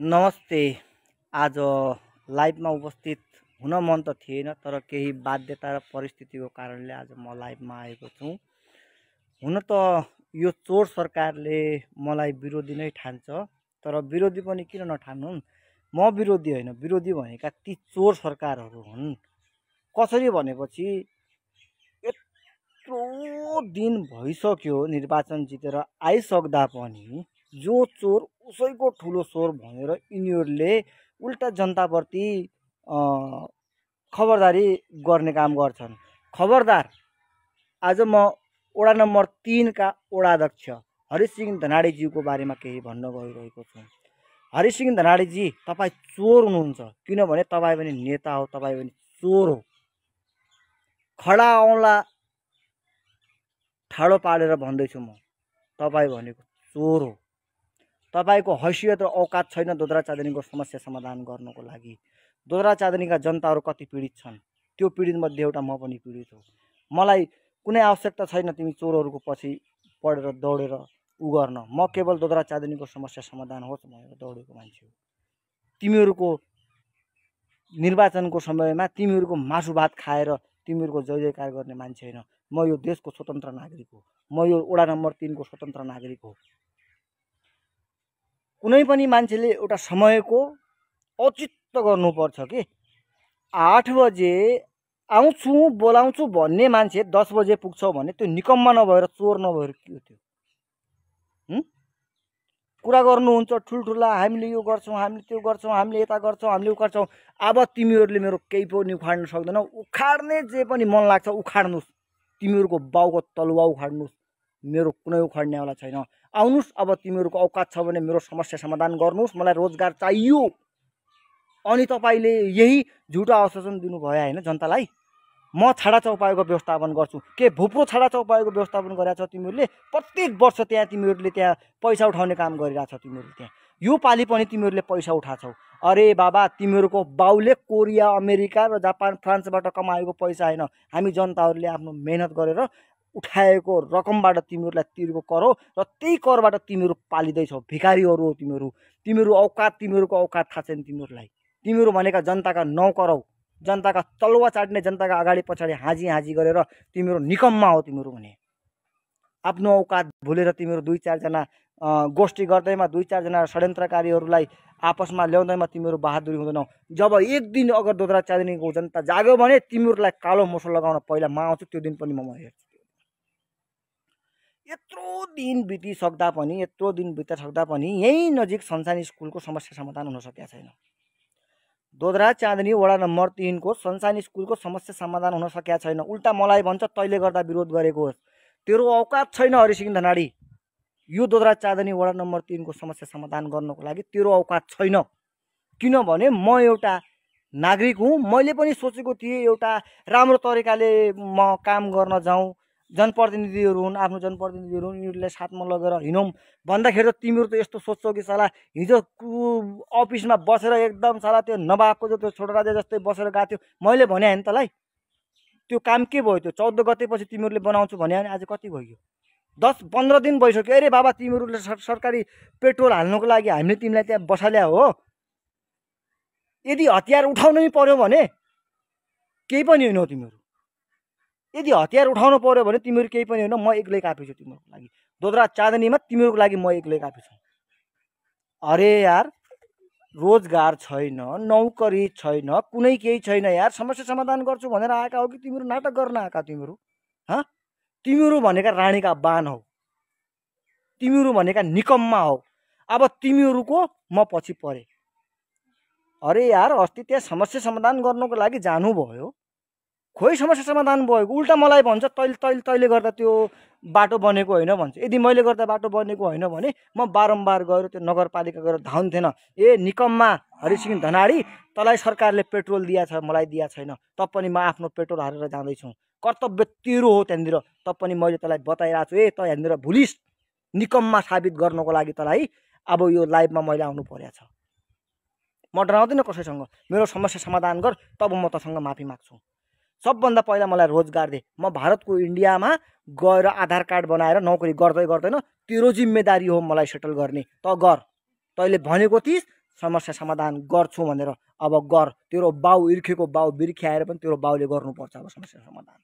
नमस्ते आज लाइभमा उपस्थित हुन मन त थिएन तर केही बाध्यता र परिस्थितिको कारणले आज म लाइभमा आएको छु हुन त यो चोर सरकारले मलाई विरोधी नै ठान्छ तर विरोधी पनि किन नठान्नु म विरोधी होइन विरोधी भनेका ती चोर सरकारहरू हुन् कसरी भनेपछि यत्रो दिन भइसक्यो निर्वाचन जितेर आइसक्दा पनि जो चोर उसैको ठुलो चोर भनेर यिनीहरूले उल्टा जनताप्रति खबरदारी गर्ने काम गर्छन् खबरदार आज म वडा नम्बर तिनका वडाध्यक्ष हरिसिंह धनाडेजीको बारेमा केही भन्न गइरहेको छु हरिसिंह धनाडेजी तपाईँ चोर हुनुहुन्छ किनभने तपाईँ पनि नेता हो तपाईँ पनि चोर हो खडा औँला ठाडो पालेर भन्दैछु म तपाईँ भनेको चोर हो तपाईँको हैसियत र औकात छैन दोधरा चाँदनीको समस्या समाधान गर्नुको लागि दोद्रा चाँदनीका जनताहरू कति पीडित छन् त्यो पीडितमध्ये एउटा म पनि पीडित हो मलाई कुनै आवश्यकता छैन तिमी चोरहरूको पछि पढेर दौडेर उ गर्न म केवल दोद्रा चाँदनीको समस्या समाधान होस् भनेर दौडेको मान्छे हो तिमीहरूको निर्वाचनको समयमा तिमीहरूको मासु भात खाएर तिमीहरूको जय जयकार गर्ने मान्छे होइन म यो देशको स्वतन्त्र नागरिक हो म यो वडा नम्बर तिनको स्वतन्त्र नागरिक हो कुनै पनि मान्छेले एउटा समयको औचित्य गर्नुपर्छ कि आठ बजे आउँछु बोलाउँछु भन्ने मान्छे दस बजे पुग्छ भने त्यो निकम्मा नभएर चोर नभएर के हो त्यो कुरा गर्नुहुन्छ ठुल्ठुला हामीले यो गर्छौँ हामीले त्यो गर्छौँ हामीले यता गर्छौँ हामीले उ गर्छौँ अब तिमीहरूले मेरो केही पनि उखाड्न सक्दैनौ उखाड्ने जे पनि मन लाग्छ उखाड्नुहोस् तिमीहरूको बाउको तलुवा उखाड्नुहोस् मेरो कुनै उखाड्नेवाला छैन आउनुहोस् अब तिमीहरूको औकात छ भने मेरो समस्या समाधान गर्नुहोस् मलाई रोजगार चाहियो अनि तपाईँले यही झुटो आश्वासन दिनुभयो होइन जनतालाई म छाडा चौपाएको व्यवस्थापन गर्छु के भुप्रो छाडा चौपाएको व्यवस्थापन गरेका छौ तिमीहरूले प्रत्येक वर्ष त्यहाँ तिमीहरूले त्यहाँ पैसा उठाउने काम गरिरहेछौ तिमीहरूले त्यहाँ यो पालि पनि तिमीहरूले पैसा उठाछौ अरे बाबा तिमीहरूको बाउले कोरिया अमेरिका र जापान फ्रान्सबाट कमाएको पैसा होइन हामी जनताहरूले आफ्नो मेहनत गरेर उठाएको रकमबाट तिमीहरूलाई तिरेको कर हो र त्यही करबाट तिमीहरू पालिँदैछौ भिखारीहरू हो तिमीहरू तिमीहरू औकात तिमीहरूको औकात थाहा छैन तिमीहरूलाई तिमीहरू भनेका जनताका नौकरौ जनताका तलुवा चाट्ने जनताका अगाडि पछाडि हाजी हाजी गरेर तिमीहरू निकममा हो तिमीहरू भने आफ्नो औकात भुलेर तिमीहरू दुई चारजना गोष्ठी गर्दैमा दुई चारजना षड्यन्त्रकारीहरूलाई आपसमा ल्याउँदैमा तिमीहरू बहादुरी हुँदैनौ जब एक दिन अगर दोधरा चाँदिनीको जनता जाग्यो भने तिमीहरूलाई कालो मोसो लगाउन पहिला म आउँछु त्यो दिन पनि म हेर्छु यत्रो दिन बितिसक्दा पनि यत्रो दिन बितिसक्दा पनि यहीँ नजिक सन्सानी स्कुलको समस्या समाधान हुन सकेका छैन दोधरा चाँदनी वडा नम्बर तिनको सन्सानी स्कुलको समस्या समाधान हुन सकेका छैन उल्टा मलाई भन्छ तैँले गर्दा विरोध गरेको होस् तेरो औकात छैन हरिसिंह धनाडी यो दोधरा चाँदनी वडा नम्बर तिनको समस्या समाधान गर्नको लागि तेरो औकात छैन किनभने म एउटा नागरिक हुँ मैले पनि सोचेको थिएँ एउटा राम्रो तरिकाले म काम गर्न जाउँ जनप्रतिनिधिहरू हुन् आफ्नो जनप्रतिनिधिहरू हुन् यिनीहरूलाई साथमा लगेर हिँडौँ भन्दाखेरि त तिमीहरू त यस्तो सोध्छौ कि साला हिजो अफिसमा बसेर एकदम साला त्यो नभएको जो त्यो छोटो राज्य जस्तै बसेर गएको थियो मैले भने नि तलाई त्यो काम के भयो त्यो चौध पछि तिमीहरूले बनाउँछु भने आज कति भयो दस पन्ध्र दिन भइसक्यो अरे बाबा तिमीहरूले सरकारी पेट्रोल हाल्नुको लागि हामीले तिमीलाई त्यहाँ बसाल्या हो यदि हतियार उठाउनै पर्यो भने केही पनि होइन तिमीहरू यदि हतियार उठाउनु पऱ्यो भने तिमीहरू केही पनि होइन म एक्लै छु तिमीहरूको लागि दोदरा चाँदनीमा तिमीहरूको लागि म एक्लै छु अरे यार रोजगार छैन नौकरी छैन कुनै केही छैन यार समस्या समाधान गर्छु भनेर आएका हो कि तिमीहरू नाटक गर्न आएका तिमीहरू हँ तिमीहरू भनेका राणीका बान हौ तिमीहरू भनेका निकम्मा हौ अब तिमीहरूको म पछि परेँ अरे यार अस्ति त्यहाँ समस्या समाधान गर्नुको लागि जानुभयो खोइ समस्या समाधान भएको उल्टा मलाई भन्छ तैले तैले तैले गर्दा त्यो बाटो बनेको होइन भन्छ यदि मैले गर्दा बाटो बनेको होइन भने म बारम्बार गएर त्यो नगरपालिका गएर धाउन्थेन ए निकममा हरिसिंह धनाडी तँलाई सरकारले पेट्रोल दिया छ मलाई दिया छैन त पनि म आफ्नो पेट्रोल हारेर जाँदैछु कर्तव्य तिरो हो त्यहाँनिर त पनि मैले तँलाई बताइरहेको छु ए त यहाँनिर भुलिस निकममा साबित गर्नको लागि तँलाई अब यो लाइभमा मैले आउनु परेको छ म डराउँदिनँ कसैसँग मेरो समस्या समाधान गर तब म तसँग माफी माग्छु सबभन्दा पहिला मलाई रोजगार दे म भारतको इन्डियामा गएर आधार कार्ड बनाएर नोकरी गर्दै गर्दैन तेरो जिम्मेदारी हो मलाई सेटल गर्ने त गर तैँले भनेको थिइस् समस्या समाधान गर्छु भनेर अब गर तेरो बाउ इर्खेको बाउ बिर्ख्याएर पनि तेरो बाउले गर्नुपर्छ अब समस्या समाधान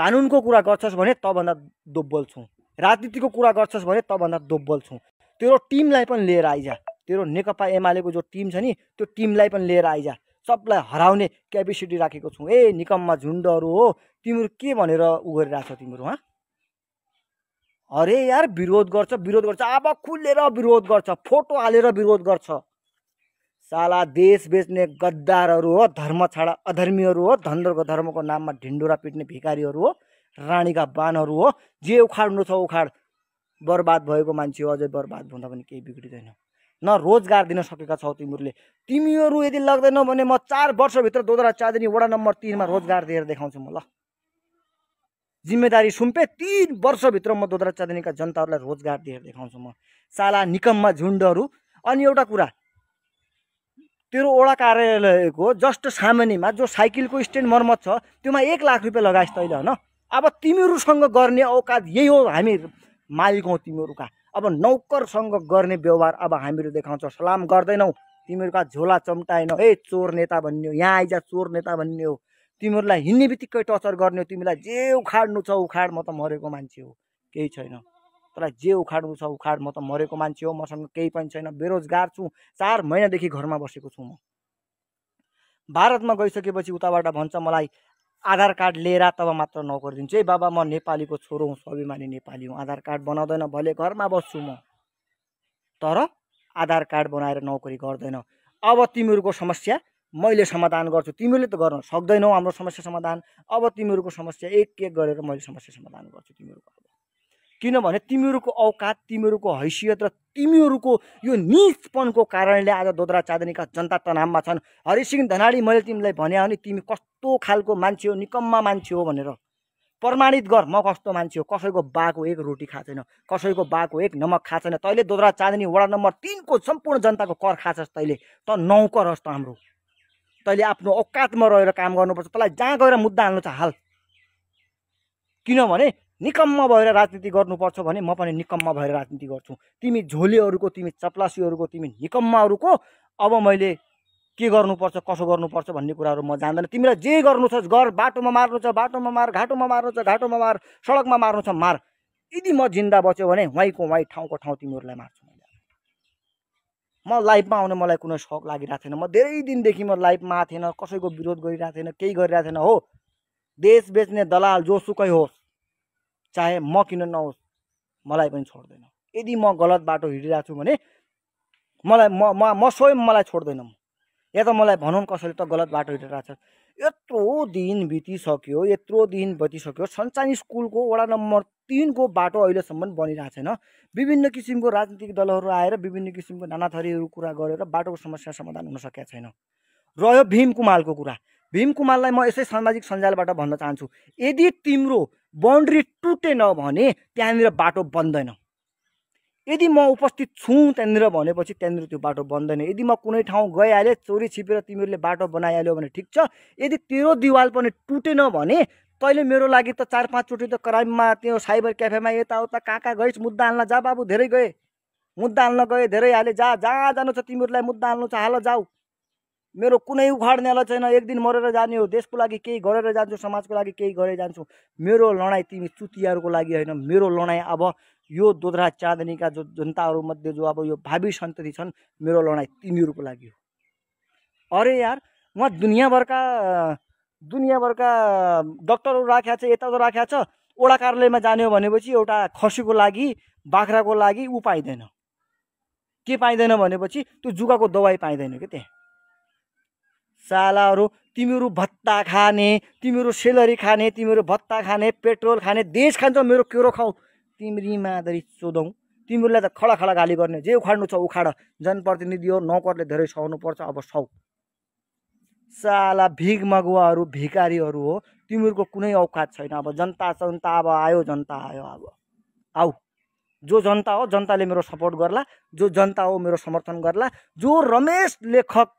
कानुनको कुरा गर्छस् भने तँभन्दा दोब्बल छौँ राजनीतिको कुरा गर्छस् भने तँभन्दा दोब्बल छौँ तेरो टिमलाई पनि लिएर आइजा तेरो नेकपा एमालेको जो टिम छ नि त्यो टिमलाई पनि लिएर आइजा सबलाई हराउने क्यापेसिटी राखेको छौँ ए निकममा झुन्डहरू हो तिमीहरू के भनेर उ गरिरहेको छ तिमीहरू उहाँ अरे यार विरोध गर्छ विरोध गर्छ अब खुलेर विरोध गर्छ फोटो हालेर विरोध गर्छ साला देश बेच्ने गद्दारहरू हो धर्म छाडा अधर्मीहरू हो धन्दरको धर्मको नाममा ढिन्डोरा पिट्ने भिकारीहरू हो राणीका बाणहरू हो जे उखाड्नु छ उखाड बर्बाद भएको मान्छे हो अझै बर्बाद भन्दा पनि केही बिग्रिँदैन न रोजगार दिन सकेका छौ तिमीहरूले तिमीहरू यदि लाग्दैनौ भने म चार वर्षभित्र दोधरा चाँदनी वडा नम्बर तिनमा रोजगार दिएर देखाउँछु म ल जिम्मेदारी सुम्पे तिन वर्षभित्र म दोधरा चाँदनीका जनताहरूलाई रोजगार दिएर देखाउँछु म साला निकममा झुन्डहरू अनि एउटा कुरा तेरो ओडा कार्यालयको जस्ट सामान्यमा जो साइकलको स्ट्यान्ड मर्मत छ त्योमा एक लाख रुपियाँ लगाएस् तैँले होइन अब तिमीहरूसँग गर्ने औकात यही हो हामी मालिक हौ तिमीहरूका अब नौकरसँग गर्ने व्यवहार अब हामीहरू देखाउँछौँ सलाम गर्दैनौ तिमीहरूका झोला चम्टाएनौ ए चोर नेता भन्ने हो यहाँ आइजा चोर नेता भन्ने हो तिमीहरूलाई हिँड्ने बित्तिकै टचर गर्ने हो तिमीलाई जे उखाड्नु छ उखाड म त मरेको मान्छे हो केही छैन तँलाई जे उखाड्नु छ उखाड म त मरेको मान्छे हो मसँग केही पनि छैन बेरोजगार छु चार महिनादेखि घरमा बसेको छु म भारतमा गइसकेपछि उताबाट भन्छ मलाई आधार कार्ड लिएर तब मात्र दिन्छु है बाबा म नेपालीको छोरो हुँ स्वाभिमानी नेपाली हुँ आधार कार्ड बनाउँदैन भले घरमा बस्छु म तर आधार कार्ड बनाएर नोकरी गर्दैन अब तिमीहरूको समस्या मैले समाधान गर्छु तिमीहरूले त गर्न सक्दैनौ हाम्रो समस्या समाधान अब तिमीहरूको समस्या एक एक गरेर मैले समस्या समाधान गर्छु तिमीहरूको किनभने तिमीहरूको औकात तिमीहरूको हैसियत र तिमीहरूको यो निजपनको कारणले आज दोधरा चाँदनीका जनता तनावमा छन् हरिसिंह धनाडी मैले तिमीलाई भने हो नि तिमी कस्तो खालको मान्छे हो निकम्मा मान्छे हो भनेर प्रमाणित गर म कस्तो मान्छे हो कसैको बाको एक रोटी खाएको छैन कसैको बाको एक नमक खा छैन तैँले दोधरा चाँदनी वडा नम्बर तिनको सम्पूर्ण जनताको कर खाछस् तैँले त नौकर होस् त हाम्रो तैँले आफ्नो औकातमा रहेर काम गर्नुपर्छ तँलाई जहाँ गएर मुद्दा हाल्नु छ हाल किनभने निकम्म भएर राजनीति गर्नुपर्छ भने म पनि निकम्म भएर राजनीति गर्छु तिमी झोलेहरूको तिमी चपलासीहरूको तिमी निकम्माहरूको अब मैले के गर्नुपर्छ कसो गर्नुपर्छ भन्ने कुराहरू म जान्दैन तिमीलाई जे गर्नु छ गर बाटोमा मार्नु छ बाटोमा मार घाटोमा मार्नु छ घाटोमा मार सडकमा मार्नु छ मार यदि म जिन्दा बच्यो भने वहीँको वहीँ ठाउँको ठाउँ तिमीहरूलाई मार्छु मैले म लाइफमा आउने मलाई कुनै सौक लागिरहेको थिएन म धेरै दिनदेखि म लाइफमा आएको थिएन कसैको विरोध गरिरहेको थिएन केही गरिरहेको थिएन हो देश बेच्ने दलाल जोसुकै होस् चाहे म किन नहोस् मलाई पनि छोड्दैन यदि म गलत बाटो हिँडिरहेको छु भने मलाई म म म स्वयं मलाई छोड्दैन म या त मलाई भनौँ कसैले त गलत बाटो हिँडिरहेको छ यत्रो दिन बितिसक्यो यत्रो दिन बितिसक्यो सन्चानी स्कुलको वडा नम्बर तिनको बाटो अहिलेसम्म बनिरहेको छैन विभिन्न किसिमको राजनीतिक दलहरू आएर विभिन्न किसिमको नानाथरीहरू कुरा गरेर बाटोको समस्या समाधान हुन सकेका छैन रह्यो भीम कुमालको कुरा भीम कुमाललाई म यसै सामाजिक सञ्जालबाट भन्न चाहन्छु यदि तिम्रो बाउन्ड्री टुटेन भने त्यहाँनिर बाटो बन्दैन यदि म उपस्थित छु त्यहाँनिर भनेपछि त्यहाँनिर त्यो बाटो बन्दैन यदि म कुनै ठाउँ गइहालेँ चोरी छिपेर तिमीहरूले बाटो बनाइहाल्यो भने ठिक छ यदि तेरो दिवाल पनि टुटेन भने तैँले मेरो लागि त चार पाँचचोटि त क्राइममा त्यो साइबर क्याफेमा यताउता कहाँ कहाँ गइस् मुद्दा हाल्न जा बाबु धेरै गए मुद्दा हाल्न गए धेरै हाले जा जहाँ जानु छ तिमीहरूलाई मुद्दा हाल्नु छ हाल जाऊ मेरो कुनै उखाड्नेलाई छैन एक दिन मरेर जाने हो देशको लागि केही गरेर जान्छु समाजको लागि केही गरेर जान्छु मेरो लडाइँ तिमी चुतियाहरूको लागि होइन मेरो लडाइँ अब यो दोधरा चाँदनीका जो जनताहरूमध्ये जो अब यो भावी सन्तति छन् मेरो लडाइँ तिमीहरूको लागि हो अरे यार उहाँ दुनियाँभरका दुनियाँभरका डक्टरहरू राखेको छ यताउता राख्या छ ओडा कार्यालयमा जाने हो भनेपछि एउटा खसीको लागि बाख्राको लागि ऊ पाइँदैन के पाइँदैन भनेपछि त्यो जुगाको दबाई पाइँदैन क्या त्यहाँ सालाहरू तिमीहरू भत्ता खाने तिमीहरू सेलरी खाने तिमीहरू भत्ता खाने पेट्रोल खाने देश खान्छौ मेरो केरो खाऊ तिम्री मादरी चोधौँ तिमीहरूलाई त खडा खडा गाली गर्ने जे उखाड्नु छ उखाड जनप्रतिनिधि हो नौकरले धेरै सहनुपर्छ अब सौ साला भिग मगुवाहरू भिकारीहरू हो तिमीहरूको कुनै औकात छैन अब जनता जनता अब आयो जनता आयो अब आऊ जो जनता हो जनताले मेरो सपोर्ट गर्ला जो जनता हो मेरो समर्थन गर्ला जो रमेश लेखक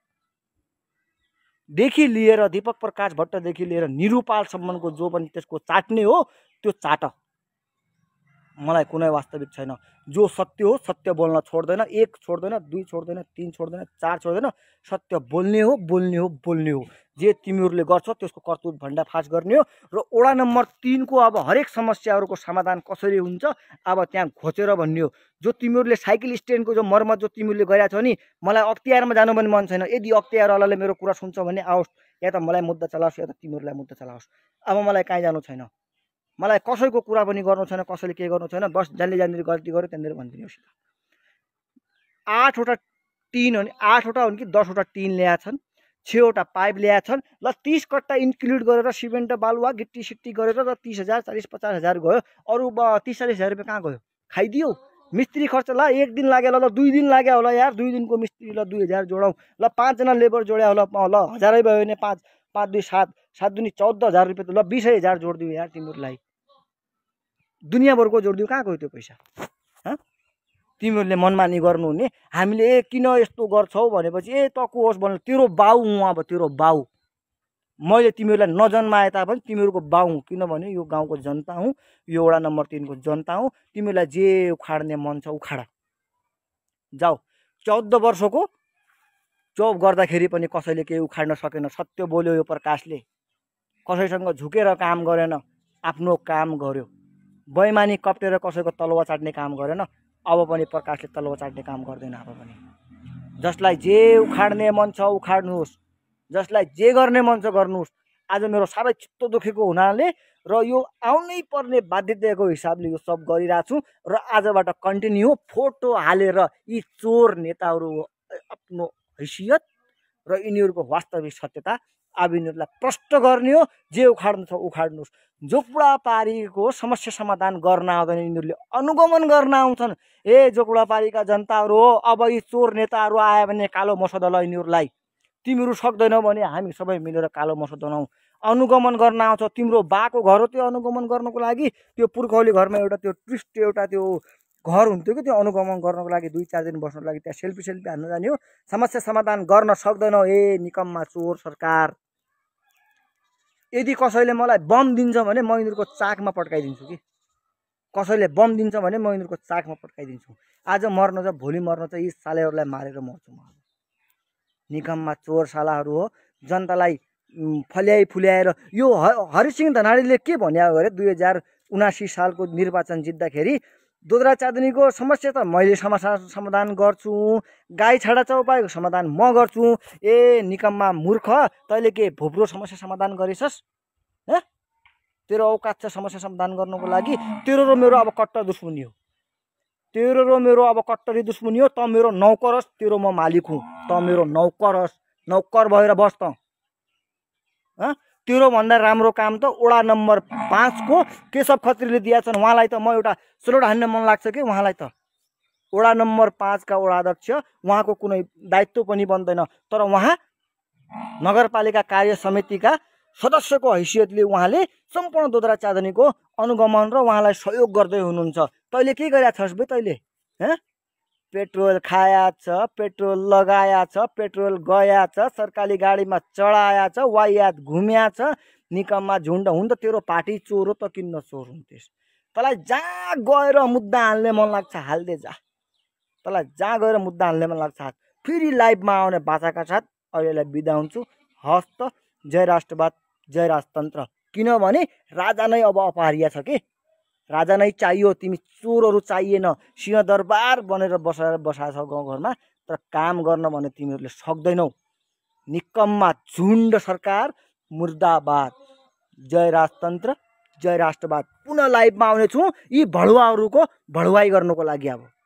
देखि लिएर दिपक प्रकाश भट्टदेखि लिएर निरुपालसम्मको जो पनि त्यसको चाट्ने हो त्यो चाट मलाई कुनै वास्तविक छैन जो सत्य हो सत्य बोल्न छोड्दैन एक छोड्दैन दुई छोड्दैन तिन छोड्दैन चार छोड्दैन सत्य बोल्ने हो बोल्ने हो बोल्ने हो जे तिमीहरूले गर्छौ त्यसको कर्तुत भण्डाफास गर्ने हो र ओडा नम्बर तिनको अब हरेक समस्याहरूको समाधान कसरी हुन्छ अब त्यहाँ खोचेर भन्ने हो जो तिमीहरूले साइकल स्ट्यान्डको जो मर्मत जो तिमीहरूले गरेका छौ नि मलाई अख्तियारमा जानु पनि मन छैन यदि अख्तियारवालाले मेरो कुरा सुन्छ भने आओस् या त मलाई मुद्दा चलाओस् या त तिमीहरूलाई मुद्दा चलाओस् अब मलाई कहीँ जानु छैन मलाई कसैको कुरा पनि गर्नु छैन कसैले के गर्नु छैन बस जसले जहाँनिर गल्ती गर्यो त्यहाँनिर भनिदिनुहोस् न आठवटा टिन हो नि आठवटा हो नि कि दसवटा टिन ल्याएको छन् छवटा पाइप ल्याएको छन् ल तिस कट्टा इन्क्लुड गरेर सिमेन्ट बालुवा गिट्टी सिट्टी गरेर र तिस हजार चालिस पचास हजार गयो अरू तिस चालिस हजार रुपियाँ कहाँ गयो खाइदियो मिस्त्री खर्च ल एक दिन लाग्यो होला ल दुई दिन लाग्यो होला यार दुई दिनको मिस्त्री ल दुई हजार जोडाउँ ल पाँचजना लेबर जोड्या होला ल हजारै भयो भने पाँच पाँच दुई सात सात दुई चौध हजार रुपियाँ त ल बिसै हजार जोडिदियो यार तिमीहरूलाई दुनियाँभरको जोडिदिउ कहाँ गयो त्यो पैसा हँ तिमीहरूले मनमानी गर्नुहुने हामीले ए किन यस्तो गर्छौ भनेपछि ए त को होस् भन्नु तेरो बाउ हुँ अब तेरो बाउ मैले तिमीहरूलाई नजन्माए तापनि तिमीहरूको बाउ हुँ किनभने यो गाउँको जनता हुँ यो वडा नम्बर तिनको जनता हुँ तिमीहरूलाई जे उखाड्ने मन छ उखाड जाऊ चौध वर्षको जब गर्दाखेरि पनि कसैले केही उखाड्न सकेन सत्य बोल्यो यो प्रकाशले कसैसँग झुकेर काम गरेन आफ्नो काम गर्यो बैमानी कप्टेर कसैको तलुवा चाट्ने काम गरेन अब पनि प्रकाशले तलुवा चाट्ने काम गर्दैन अब पनि जसलाई जे उखाड्ने मन छ उखाड्नुहोस् जसलाई जे गर्ने मन छ गर्नुहोस् आज मेरो साह्रै चित्त दुखेको हुनाले र यो आउनै पर्ने बाध्यताको हिसाबले यो सब गरिरहेको छु र आजबाट कन्टिन्यू फोटो हालेर यी चोर नेताहरू आफ्नो हैसियत र यिनीहरूको वास्तविक सत्यता आवेदनहरूलाई प्रष्ट गर्ने हो जे उखाड्नु छ उखाड्नुहोस् जोगुडापारीको समस्या समाधान गर्न आउँदैन यिनीहरूले अनुगमन गर्न आउँछन् ए जोगुडापारीका जनताहरू हो अब यी चोर नेताहरू आयो भने कालो मसौदा ल यिनीहरूलाई तिमीहरू सक्दैनौ भने हामी सबै मिलेर कालो मसौदा लाउँ अनुगमन गर्न आउँछ तिम्रो बाको घर हो त्यो अनुगमन गर्नको लागि त्यो पुर्खौली घरमा एउटा त्यो ट्रिस्ट एउटा त्यो घर हुन्थ्यो कि त्यो अनुगमन गर्नको लागि दुई चार दिन बस्नको लागि त्यहाँ सेल्फी सेल्फी हान्न जाने हो समस्या समाधान गर्न सक्दैनौ ए निकममा चोर सरकार यदि कसैले मलाई बम दिन्छ भने म यिनीहरूको चाकमा पड्काइदिन्छु कि कसैले बम दिन्छ भने म यिनीहरूको चाकमा पड्काइदिन्छु आज मर्न चाहिँ भोलि मर्न चाहिँ यी सालेहरूलाई मारेर मर्छु म निकममा चोर सालाहरू हो जनतालाई फल्याइ फुल्याएर यो हरिसिंह धनाडीले के भन्यो अरे दुई हजार उनासी सालको निर्वाचन जित्दाखेरि दोद्रा चाँदनीको समस्या त मैले समस्या समाधान गर्छु गाई छाडा चौपाईको समाधान म गर्छु ए निकममा मूर्ख तैँले के भोप्रो समस्या समाधान गरेछस् है तेरो औकात छ समस्या समाधान गर्नुको लागि तेरो र मेरो अब कट्टर दुश्मनी हो तेरो र मेरो अब कट्टरी दुश्मनी हो त मेरो नौकर होस् तेरो म मालिक हुँ त मेरो नौकर होस् नौकर भएर बस् त तेरोभन्दा राम्रो काम त ओडा नम्बर पाँचको केशव खत्रीले दिएका छन् उहाँलाई त म एउटा सोलोटा हान्न मन लाग्छ कि उहाँलाई त ओडा नम्बर पाँचका वडा अध्यक्ष उहाँको कुनै दायित्व पनि बन्दैन तर उहाँ नगरपालिका कार्य समितिका सदस्यको हैसियतले उहाँले सम्पूर्ण दोधरा चाँदनीको अनुगमन र उहाँलाई सहयोग गर्दै हुनुहुन्छ तैँले के गरेका छस् बे तैँले हँ पेट्रोल खाया छ पेट्रोल लगाया छ पेट्रोल गया छ सरकारी गाडीमा चढाया छ वायात घुम्या छ निकममा झुन्ड हुन्छ त तेरो पार्टी चोरो त किन्न चोर हुन्थेस् तँलाई जहाँ गएर मुद्दा हाल्ने मन लाग्छ हाल्दै जा तँलाई जहाँ गएर मुद्दा हाल्ने मन लाग्छ हाल फेरि लाइफमा आउने बाछाका साथ अहिलेलाई बिदा हुन्छु हस्त जय राष्ट्रवाद जय राजतन्त्र किनभने राजा नै अब अपहारिया छ कि राजा नै चाहियो तिमी चोरहरू चाहिएन सिंहदरबार बनेर बसाएर बसा छौ गाउँघरमा तर काम गर्न भने तिमीहरूले सक्दैनौ निकम्मा झुन्ड सरकार मुर्दाबाद जय राजतन्त्र जय राष्ट्रवाद पुनः लाइभमा आउनेछु यी भडुवाहरूको भडुवाई गर्नुको लागि अब